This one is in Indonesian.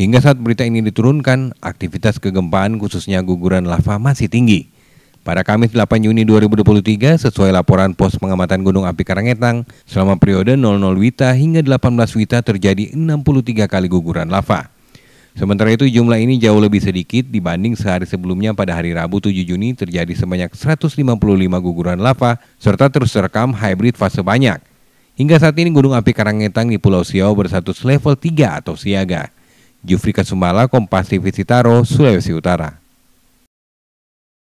Hingga saat berita ini diturunkan, aktivitas kegempaan khususnya guguran lava masih tinggi. Pada Kamis 8 Juni 2023, sesuai laporan pos pengamatan Gunung Api Karangetang, selama periode 00 Wita hingga 18 Wita terjadi 63 kali guguran lava. Sementara itu jumlah ini jauh lebih sedikit dibanding sehari sebelumnya pada hari Rabu 7 Juni terjadi sebanyak 155 guguran lava serta terus terekam hybrid fase banyak. Hingga saat ini Gunung Api Karangetang di Pulau Siau berstatus level 3 atau siaga. Jufri Sumala, Kompas TV Sitaro, Sulawesi Utara.